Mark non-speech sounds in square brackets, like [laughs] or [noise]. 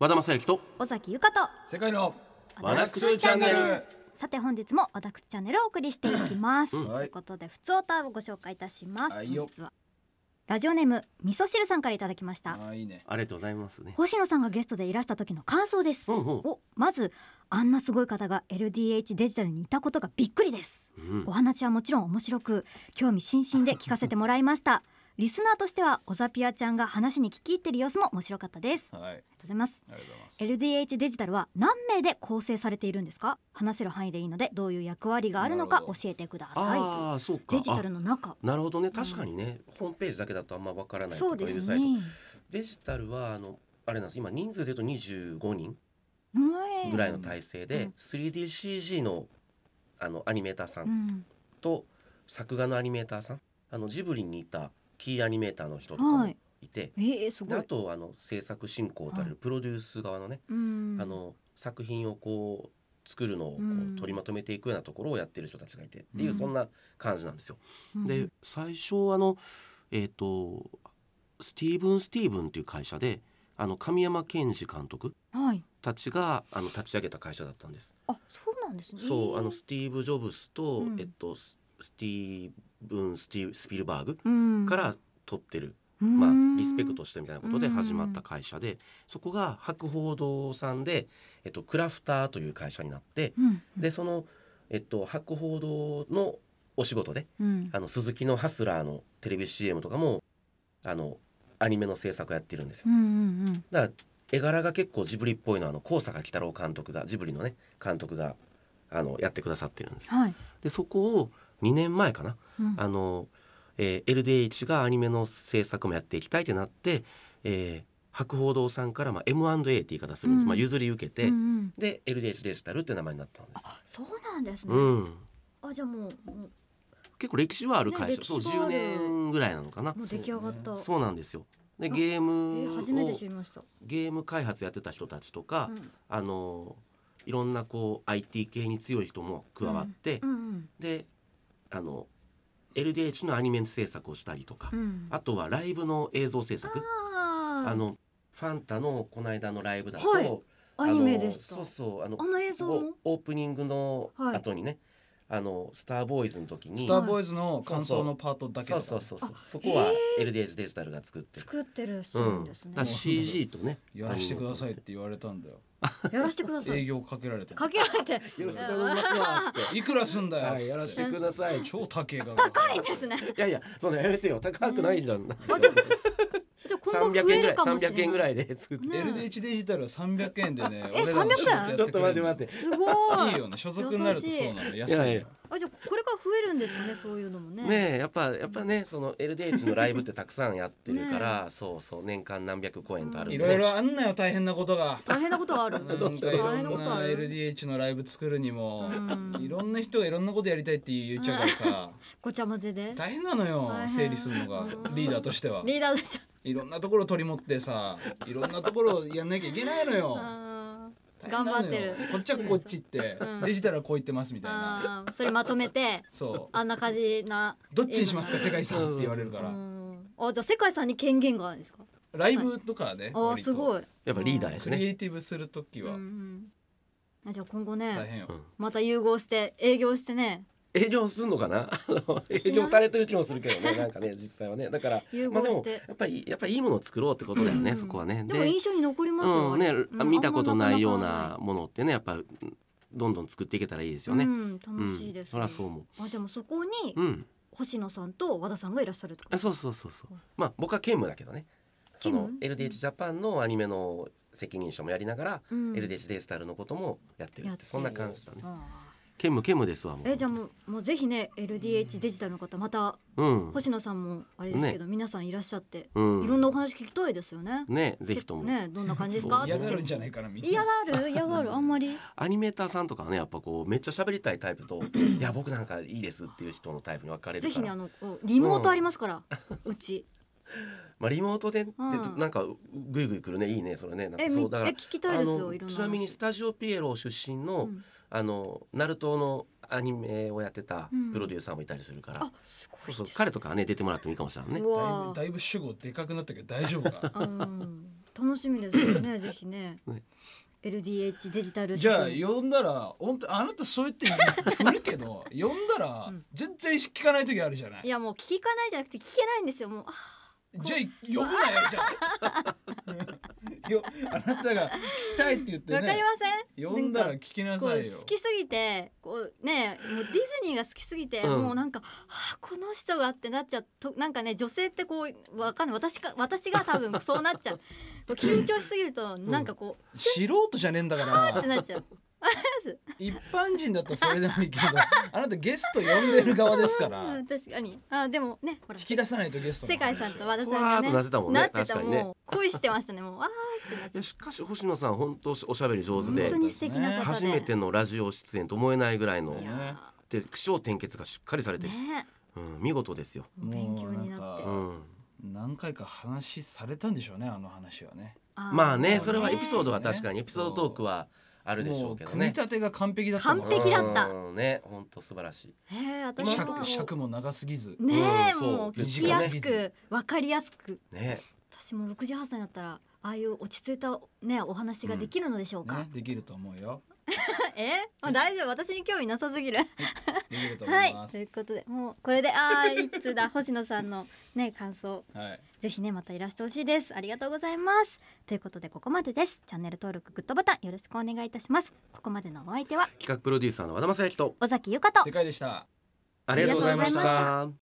和田正幸と尾崎由香と世界のワダックスチャンネルさて本日もワダックスチャンネルをお送りしていきます、うん、ということでふつおたをご紹介いたします、はい、本日はラジオネーム味噌汁さんからいただきましたあいい、ね、ありがとうございます、ね、星野さんがゲストでいらした時の感想です、うんうん、おまずあんなすごい方が LDH デジタルにいたことがびっくりです、うん、お話はもちろん面白く興味津々で聞かせてもらいましたリスナーとしてはオザピアちゃんが話に聞き入ってる様子も面白かったです、はい、ありがとうございます LDH デジタルは何名で構成されているんですか話せる範囲でいいのでどういう役割があるのか教えてくださいああ、そうかデジタルの中なるほどね確かにね、うん、ホームページだけだとあんまわからないそうですねデジタルはあのあれなんです今人数でいうと25人ぐらいの体制で、うん、3DCG のあのアニメーターさんと、作画のアニメーターさんあのジブリにいたキーアニメーターの人とかもいて、はい、えー、すごいあとあの制作進行とれるプロデュース側のね、はい、あの作品をこう作るのをこう取りまとめていくようなところをやってる人たちがいてっていうそんな感じなんですよ。うん、で最初あのえっ、ー、とスティーブン・スティーブンっていう会社であの神山健二監督たちが、はい、あの立ち上げた会社だったんです。あそうなんですね。そうあのスティーブ・ジョブスと、うん、えっとスティーブン・スティスピルバーグから取ってる、まあ、リスペクトしてみたいなことで始まった会社でそこが博報堂さんで、えっと、クラフターという会社になって、でその、えっと、博報堂のお仕事で、あの鈴木のハスラーのテレビ CM とかもあのアニメの制作やってるんですよ。だから絵柄が結構ジブリっぽいのはあの高坂鬼太郎監督がジブリのね監督があのやってくださってるんです。はい、でそこを2年前かな、うん、あの、えー、LDH がアニメの制作もやっていきたいってなって、えー、博報堂さんから、まあ、M&A って言い方するんです、うん、まあ、譲り受けて、うんうん、で LDH デジタルって名前になったんですあそうなんですね、うん、あじゃもう結構歴史はある会社、ね、そう10年ぐらいなのかなもう出来上がったそうなんですよでゲーム、えー、初めて知りましたゲーム開発やってた人たちとか、うん、あのいろんなこう IT 系に強い人も加わって、うんうんうん、であの LDH のアニメ制作をしたりとか、うん、あとはライブの映像制作あのファンタのこの間のライブだと、はい、アニメでしそうそうあのあの映像オープニングの後にね、はいあのスターボーイズの時にスターボーイズの感想のパートだけそうそうそうそうそこは LDH デジタルが作って作ってるシーンですね、うん、CG とねやらしてくださいって言われたんだよやらしてください営業かけられてかけられてよろしくお願いしますいくらすんだよ、やらしてください超高いが高いですねいやいやそのやめてよ高くないじゃん、うん三百増えるい3 0円ぐらいで作って、ね、LDH デジタルは3 0円でねえ三百円ちょっと待って待ってすごいいいよね所属になるとそうなの安いいやいやあじゃこれから増えるんですかねそういうのもね。ねやっぱやっぱねその LDH のライブってたくさんやってるからそうそう年間何百公演とあるんで。いろいろあんなよ大変なことが。大変なことはある。なんかいろんな LDH のライブ作るにもいろんな人がいろんなことやりたいって言っちゃうからさ。[laughs] ごちゃ混ぜで。大変なのよ整理するのがリーダーとしては。リーダーとしては。いろんなところ取り持ってさいろんなところやんなきゃいけないのよ [laughs] 頑張ってるこっちはこっちってデジタルはこう言ってますみたいなそれまとめてそうあんな感じなどっちにしますか世界さんって言われるからあじゃあ世界さんに権限があるんですかライブとかね、はあすごいやっぱリーダーですねクリエイティブするときは、うじゃあ今後ね大変よ。また融合して営業してね営業するのかな [laughs] 営業されてる気もするけどねなんかね実際はねだからまあでもやっぱりやっぱりいいものを作ろうってことだよね、うん、そこはねでも印象に残りますよ、うん、ね、見たことないようなものってねやっぱどんどん作っていけたらいいですよね、うん、楽しいです、ね、そりゃそう思うあじゃあもうそこに、星野さんと和田さんがいらっしゃるとかそうそうそうそうまあ僕は兼務だけどねその LDH ジャパンのアニメの責任者もやりながら、うん、LDH デジタルのこともやってるってそんな感じだね。兼務兼務ですわもうえじゃあもうもうぜひね LDH デジタルの方また、うん星野さんもあれですけど、皆さんいらっしゃって、うんいろんなお話聞きたいですよね。ねぜひとも、ねどんな感じですか？嫌がるんじゃないかな嫌がる嫌がるあんまり。アニメーターさんとかねやっぱこうめっちゃ喋りたいタイプと [laughs] いや僕なんかいいですっていう人のタイプに分かれるぜひねあのリモートありますから、うち。[laughs] まあ、リモートでって、なんかぐいぐい来るねいいねそれねなんかえそうだからえ聞きたいですよいろんなちなみにスタジオピエロ出身の、うんあのナルトのアニメをやってたプロデューサーもいたりするから、うん、そうそう彼とかね出てもらってもいいかもしれないねだいぶだいぶ主語でかくなったけど大丈夫か楽しみですよねぜひねね LDH デジタルじゃあ呼んだら本当あなたそう言って振るけど呼んだら [laughs] 全然聞かない時あるじゃないいやもう聞かないじゃなくて聞けないんですよもうじゃあ呼ぶなよじゃあよあなたが聞きたいって言ってわ、かりません呼んだら聞きなさいよ好きすぎてこうねもうディズニーが好きすぎて、うん、もうなんか、はあこの人がってなっちゃうとなんかね女性ってこうわかんない私か私が多分そうなっちゃう緊張しすぎると [laughs] なんかこう、うん、素人じゃねえんだからってなっちゃう一般人だったらそれでもいいけど [laughs] あなたゲスト呼んでる側ですから、確かにあでもね引き出さないとゲスト世界さんと和田さんがねなってたもんねなってたもう、ね、恋してましたねもうあってなっちゃしかし星野さん本当おしゃべり上手で本当に素敵な方初めてのラジオ出演と思えないぐらいので苦笑点結がしっかりされて、ね、うん、見事ですよ勉強になって、うん、何回か話されたんでしょうねあの話はねまあねそれはエピソードは確かに、エピソードトークは、あるでしょうけどね組み立てが完璧だった完璧だったね本当素晴らしいええ私も尺も長すぎずねえ、もう聞きやすくわかりやすくね私も六十八歳になったらああいう落ち着いたねお話ができるのでしょうか、できると思うよ [laughs] え、ま [laughs] あ、大丈夫私に興味なさすぎるはいということでもうこれでああいつだ [laughs] 星野さんのね感想、はい、ぜひねまたいらしてほしいですありがとうございますということでここまでですチャンネル登録グッドボタンよろしくお願いいたしますここまでのお相手は企画プロデューサーの和田正幸と尾崎由香と正解でしたありがとうございました